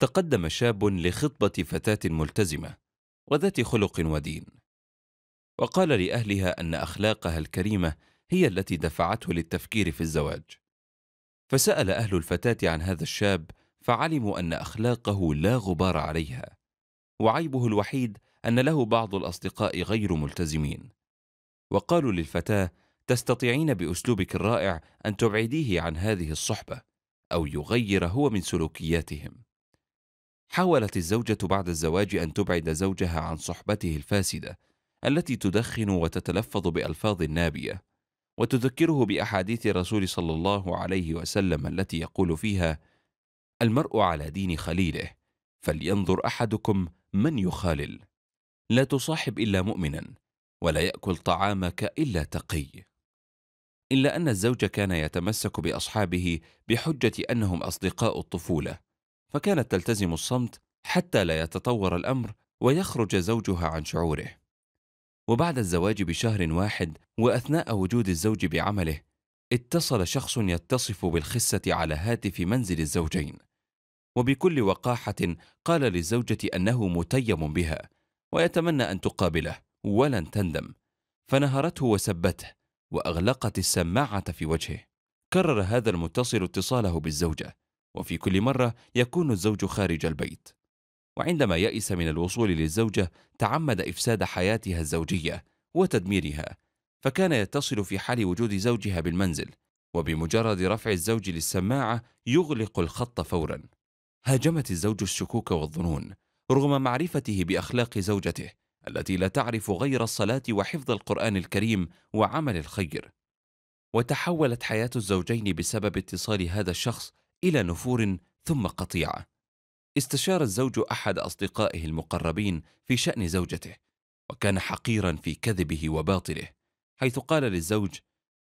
تقدم شاب لخطبة فتاة ملتزمة وذات خلق ودين وقال لأهلها أن أخلاقها الكريمة هي التي دفعته للتفكير في الزواج فسأل أهل الفتاة عن هذا الشاب فعلموا أن أخلاقه لا غبار عليها وعيبه الوحيد أن له بعض الأصدقاء غير ملتزمين وقالوا للفتاة تستطيعين بأسلوبك الرائع أن تبعديه عن هذه الصحبة أو يغير هو من سلوكياتهم حاولت الزوجة بعد الزواج أن تبعد زوجها عن صحبته الفاسدة التي تدخن وتتلفظ بألفاظ نابية وتذكره بأحاديث الرسول صلى الله عليه وسلم التي يقول فيها المرء على دين خليله فلينظر أحدكم من يخالل لا تصاحب إلا مؤمنا ولا يأكل طعامك إلا تقي إلا أن الزوج كان يتمسك بأصحابه بحجة أنهم أصدقاء الطفولة فكانت تلتزم الصمت حتى لا يتطور الامر ويخرج زوجها عن شعوره وبعد الزواج بشهر واحد واثناء وجود الزوج بعمله اتصل شخص يتصف بالخسه على هاتف منزل الزوجين وبكل وقاحه قال للزوجه انه متيم بها ويتمنى ان تقابله ولن تندم فنهرته وسبته واغلقت السماعه في وجهه كرر هذا المتصل اتصاله بالزوجه وفي كل مرة يكون الزوج خارج البيت وعندما يأس من الوصول للزوجة تعمد إفساد حياتها الزوجية وتدميرها فكان يتصل في حال وجود زوجها بالمنزل وبمجرد رفع الزوج للسماعة يغلق الخط فورا هاجمت الزوج الشكوك والظنون رغم معرفته بأخلاق زوجته التي لا تعرف غير الصلاة وحفظ القرآن الكريم وعمل الخير وتحولت حياة الزوجين بسبب اتصال هذا الشخص إلى نفور ثم قطيعة. استشار الزوج أحد أصدقائه المقربين في شأن زوجته، وكان حقيرا في كذبه وباطله، حيث قال للزوج: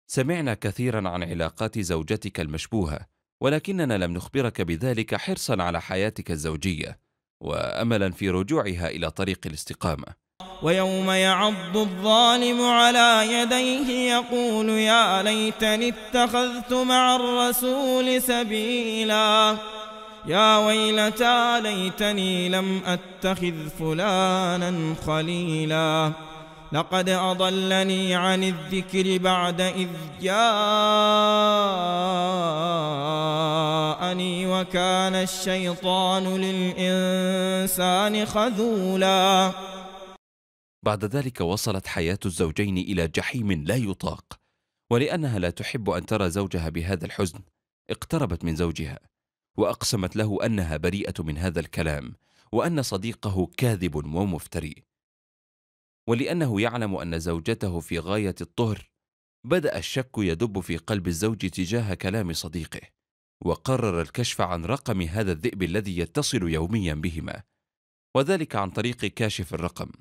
سمعنا كثيرا عن علاقات زوجتك المشبوهة، ولكننا لم نخبرك بذلك حرصا على حياتك الزوجية، وأملا في رجوعها إلى طريق الاستقامة. ويوم يعض الظالم على يديه يقول يا ليتني اتخذت مع الرسول سبيلا يا ويلتى ليتني لم أتخذ فلانا خليلا لقد أضلني عن الذكر بعد إذ جاءني وكان الشيطان للإنسان خذولا بعد ذلك وصلت حياة الزوجين إلى جحيم لا يطاق ولأنها لا تحب أن ترى زوجها بهذا الحزن اقتربت من زوجها وأقسمت له أنها بريئة من هذا الكلام وأن صديقه كاذب ومفتري ولأنه يعلم أن زوجته في غاية الطهر بدأ الشك يدب في قلب الزوج تجاه كلام صديقه وقرر الكشف عن رقم هذا الذئب الذي يتصل يوميا بهما وذلك عن طريق كاشف الرقم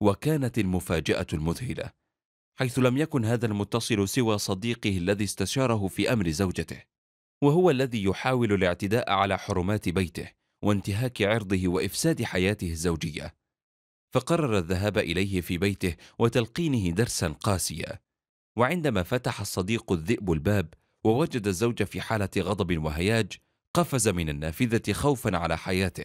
وكانت المفاجأة المذهلة حيث لم يكن هذا المتصل سوى صديقه الذي استشاره في أمر زوجته وهو الذي يحاول الاعتداء على حرمات بيته وانتهاك عرضه وإفساد حياته الزوجية فقرر الذهاب إليه في بيته وتلقينه درسا قاسيا وعندما فتح الصديق الذئب الباب ووجد الزوج في حالة غضب وهياج قفز من النافذة خوفا على حياته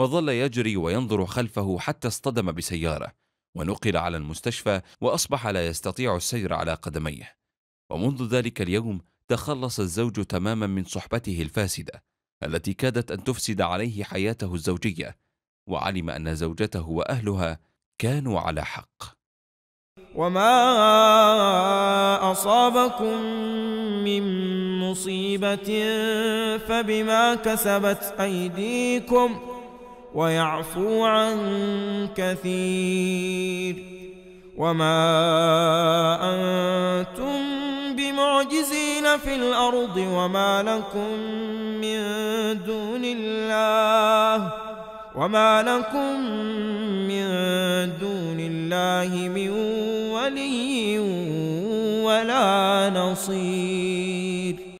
وظل يجري وينظر خلفه حتى اصطدم بسيارة ونقل على المستشفى وأصبح لا يستطيع السير على قدميه ومنذ ذلك اليوم تخلص الزوج تماما من صحبته الفاسدة التي كادت أن تفسد عليه حياته الزوجية وعلم أن زوجته وأهلها كانوا على حق وما أصابكم من مصيبة فبما كسبت أيديكم ويعفو عن كثير وما أنتم بمعجزين في الأرض وما لكم من دون الله وما لكم من دون الله من ولي ولا نصير